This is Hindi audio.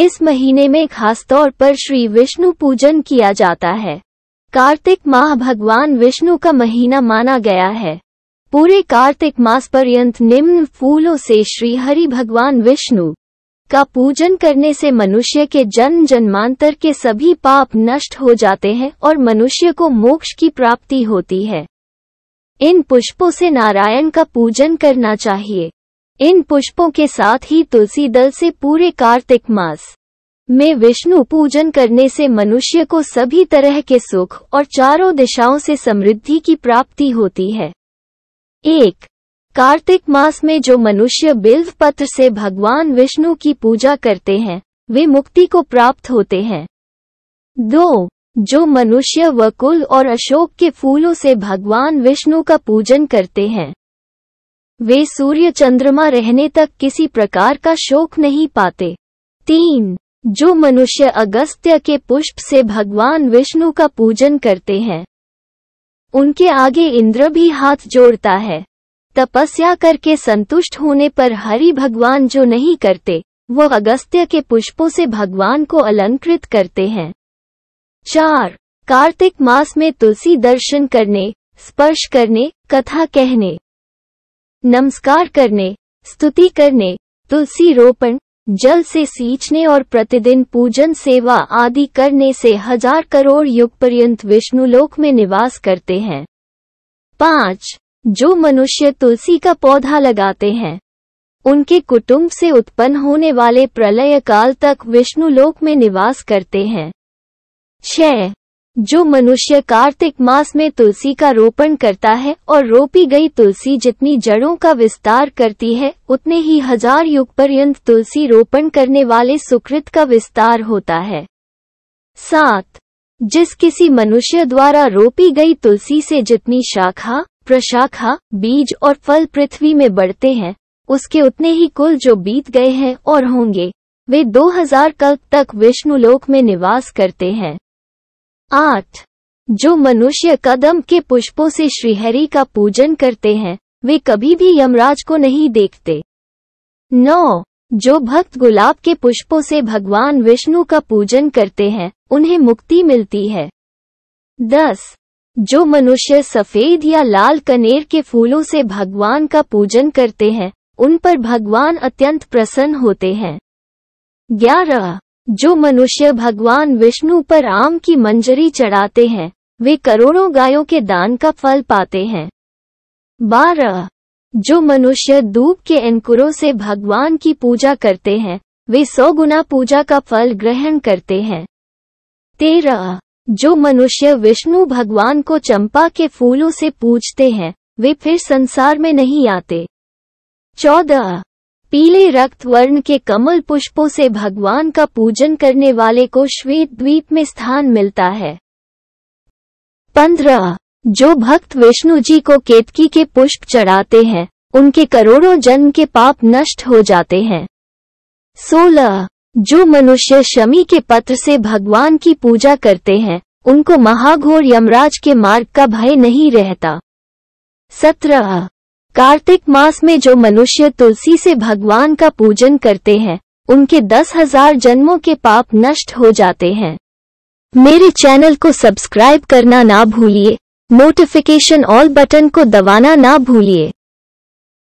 इस महीने में खास तौर पर श्री विष्णु पूजन किया जाता है कार्तिक माह भगवान विष्णु का महीना माना गया है पूरे कार्तिक मास पर्यंत निम्न फूलों से श्री हरि भगवान विष्णु का पूजन करने से मनुष्य के जन्म जन्मांतर के सभी पाप नष्ट हो जाते हैं और मनुष्य को मोक्ष की प्राप्ति होती है इन पुष्पों से नारायण का पूजन करना चाहिए इन पुष्पों के साथ ही तुलसी दल से पूरे कार्तिक मास में विष्णु पूजन करने से मनुष्य को सभी तरह के सुख और चारों दिशाओं से समृद्धि की प्राप्ति होती है एक कार्तिक मास में जो मनुष्य बिल्व पत्र से भगवान विष्णु की पूजा करते हैं वे मुक्ति को प्राप्त होते हैं दो जो मनुष्य वकुल और अशोक के फूलों से भगवान विष्णु का पूजन करते हैं वे सूर्य चंद्रमा रहने तक किसी प्रकार का शोक नहीं पाते तीन जो मनुष्य अगस्त्य के पुष्प से भगवान विष्णु का पूजन करते हैं उनके आगे इंद्र भी हाथ जोड़ता है तपस्या करके संतुष्ट होने पर हरि भगवान जो नहीं करते वो अगस्त्य के पुष्पों से भगवान को अलंकृत करते हैं चार कार्तिक मास में तुलसी दर्शन करने स्पर्श करने कथा कहने नमस्कार करने स्तुति करने तुलसी रोपण जल से सींचने और प्रतिदिन पूजन सेवा आदि करने से हजार करोड़ युग पर्यंत विष्णुलोक में निवास करते हैं पाँच जो मनुष्य तुलसी का पौधा लगाते हैं उनके कुटुंब से उत्पन्न होने वाले प्रलय काल तक विष्णुलोक में निवास करते हैं छह जो मनुष्य कार्तिक मास में तुलसी का रोपण करता है और रोपी गई तुलसी जितनी जड़ों का विस्तार करती है उतने ही हजार युग पर्यंत तुलसी रोपण करने वाले सुकृत का विस्तार होता है सात जिस किसी मनुष्य द्वारा रोपी गई तुलसी से जितनी शाखा प्रशाखा बीज और फल पृथ्वी में बढ़ते हैं उसके उतने ही कुल जो बीत गए हैं और होंगे वे 2000 कल तक विष्णुलोक में निवास करते हैं आठ जो मनुष्य कदम के पुष्पों से श्रीहरि का पूजन करते हैं वे कभी भी यमराज को नहीं देखते नौ जो भक्त गुलाब के पुष्पों से भगवान विष्णु का पूजन करते हैं उन्हें मुक्ति मिलती है दस जो मनुष्य सफेद या लाल कनेर के फूलों से भगवान का पूजन करते हैं उन पर भगवान अत्यंत प्रसन्न होते हैं ग्यारह जो मनुष्य भगवान विष्णु पर आम की मंजरी चढ़ाते हैं वे करोड़ों गायों के दान का फल पाते हैं बारह जो मनुष्य धूप के अंकुरों से भगवान की पूजा करते हैं वे सौ गुना पूजा का फल ग्रहण करते हैं तेरह जो मनुष्य विष्णु भगवान को चंपा के फूलों से पूजते हैं वे फिर संसार में नहीं आते चौदह पीले रक्त वर्ण के कमल पुष्पों से भगवान का पूजन करने वाले को श्वेत द्वीप में स्थान मिलता है पंद्रह जो भक्त विष्णु जी को केतकी के पुष्प चढ़ाते हैं उनके करोड़ों जन्म के पाप नष्ट हो जाते हैं सोलह जो मनुष्य शमी के पत्र से भगवान की पूजा करते हैं उनको महाघोर यमराज के मार्ग का भय नहीं रहता सत्रह कार्तिक मास में जो मनुष्य तुलसी से भगवान का पूजन करते हैं उनके दस हजार जन्मों के पाप नष्ट हो जाते हैं मेरे चैनल को सब्सक्राइब करना ना भूलिए नोटिफिकेशन ऑल बटन को दबाना ना भूलिए